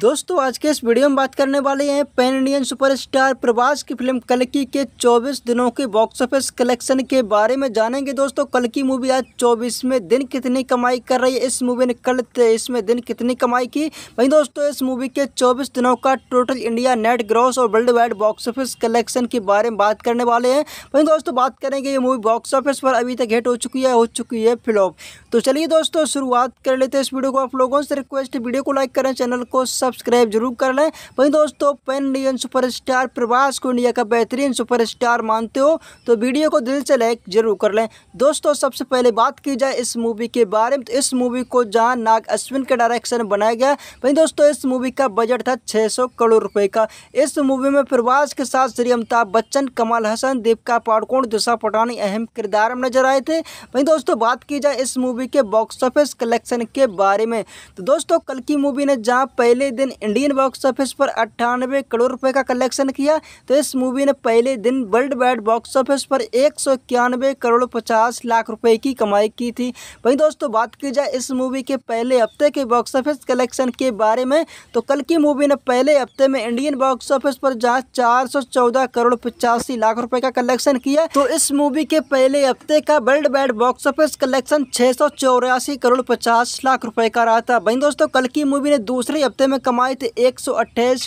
दोस्तों आज के इस वीडियो में बात करने वाले हैं पैन इंडियन सुपरस्टार प्रभास की फिल्म कलकी के 24 दिनों के बॉक्स ऑफिस कलेक्शन के बारे में जानेंगे दोस्तों कलकी मूवी आज 24वें दिन कितनी कमाई कर रही है इस मूवी ने कल में दिन कितनी कमाई की वहीं दोस्तों इस मूवी के 24 दिनों का टोटल इंडिया नेट ग्रॉस और worldwide box office collection के बारे में बात करने वाले हैं वहीं दोस्तों बात करेंगे ये मूवी बॉक्स ऑफिस पर अभी तक हिट हो चुकी है हो चुकी है फिलॉप तो चलिए दोस्तों शुरुआत कर लेते हैं इस वीडियो को आप लोगों से रिक्वेस्ट वीडियो को लाइक करें चैनल को सब्सक्राइब जरूर कर लें वहीं दोस्तों पेन इंडियन सुपरस्टार प्रभास को इंडिया का बेहतरीन सुपरस्टार मानते हो तो वीडियो को दिल से लाइक जरूर कर लें दोस्तों सबसे पहले बात की जाए इस मूवी के बारे में तो इस मूवी को जहाँ नाग अश्विन के डायरेक्शन बनाया गया वहीं दोस्तों इस मूवी का बजट था छः करोड़ रुपये का इस मूवी में प्रभास के साथ श्री अमिताभ बच्चन कमल हसन दीपिका पाडकोण दिशा पटानी अहम किरदार में नजर आए थे वहीं दोस्तों बात की जाए इस मूवी के बॉक्स ऑफिस कलेक्शन के बारे में तो दोस्तों कल की मूवी ने जहां पहले पहले दिन इंडियन बॉक्स ऑफिस पर अट्ठानवे करोड़ रुपए का कलेक्शन किया तो इस मूवी ने पहले दिन वर्ल्ड वाइड बॉक्स ऑफिस पर एक सौ इक्यानवे करोड़ पचास लाख रुपए की कमाई की थी वहीं दोस्तों बात की जाए इस मूवी के पहले हफ्ते के बॉक्स ऑफिस कलेक्शन के बारे में तो कल की मूवी ने पहले हफ्ते में इंडियन बॉक्स ऑफिस पर जहाँ चार करोड़ पचासी लाख रुपए का कलेक्शन किया तो इस मूवी के पहले हफ्ते का worldwide box office collection छह करोड़ पचास लाख रुपए का रहा था वहीं दोस्तों कल की मूवी ने दूसरे हफ्ते में में कमाए थे एक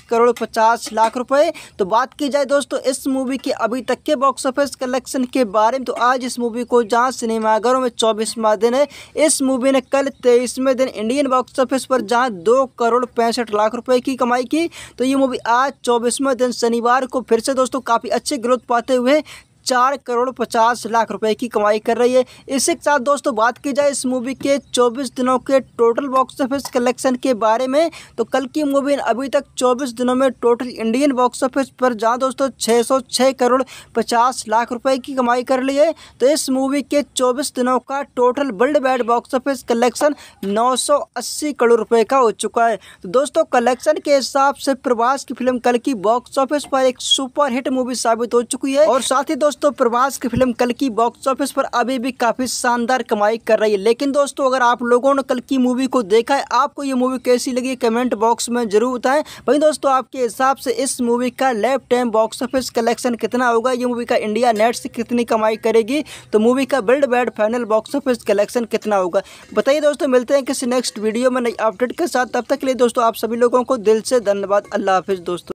करोड़ पचास लाख रुपए तो बात की जाए दोस्तों इस मूवी के अभी तक के बॉक्स ऑफिस कलेक्शन के बारे में तो आज इस मूवी को जहाँ सिनेमाघरों में चौबीसवा दिन है इस मूवी ने कल तेईसवें दिन इंडियन बॉक्स ऑफिस पर जहाँ दो करोड़ पैंसठ लाख रुपए की कमाई की तो ये मूवी आज चौबीसवें दिन शनिवार को फिर से दोस्तों काफ़ी अच्छे ग्रोथ पाते हुए चार करोड़ पचास लाख रुपए की कमाई कर रही है इसी के साथ दोस्तों बात की जाए इस मूवी के चौबीस दिनों के टोटल बॉक्स ऑफिस कलेक्शन के बारे में तो कल की मूवी अभी तक चौबीस दिनों में टोटल इंडियन बॉक्स ऑफिस पर जहाँ दोस्तों छः करोड़ पचास लाख रुपये की कमाई कर ली है तो इस मूवी के चौबीस दिनों का total worldwide box office collection नौ करोड़ रुपए का हो चुका है तो दोस्तों कलेक्शन के हिसाब से प्रभास की फिल्म कल की बॉक्स ऑफिस पर एक सुपरहिट मूवी साबित हो चुकी है और साथ ही दोस्तों दोस्तों प्रभास की फिल्म कल की बॉक्स ऑफिस पर अभी भी काफ़ी शानदार कमाई कर रही है लेकिन दोस्तों अगर आप लोगों ने कल की मूवी को देखा है आपको ये मूवी कैसी लगी कमेंट बॉक्स में जरूर बताएं वहीं दोस्तों आपके हिसाब से इस मूवी का lifetime box office collection कितना होगा ये मूवी का इंडिया नेट से कितनी कमाई करेगी तो मूवी का बिल्ड बैड फाइनल बॉक्स ऑफिस कलेक्शन कितना होगा बताइए दोस्तों मिलते हैं किसी नेक्स्ट वीडियो में नई अपडेट के साथ तब तक के लिए दोस्तों आप सभी लोगों को दिल से धन्यवाद अल्लाह हाफिज़ दोस्तों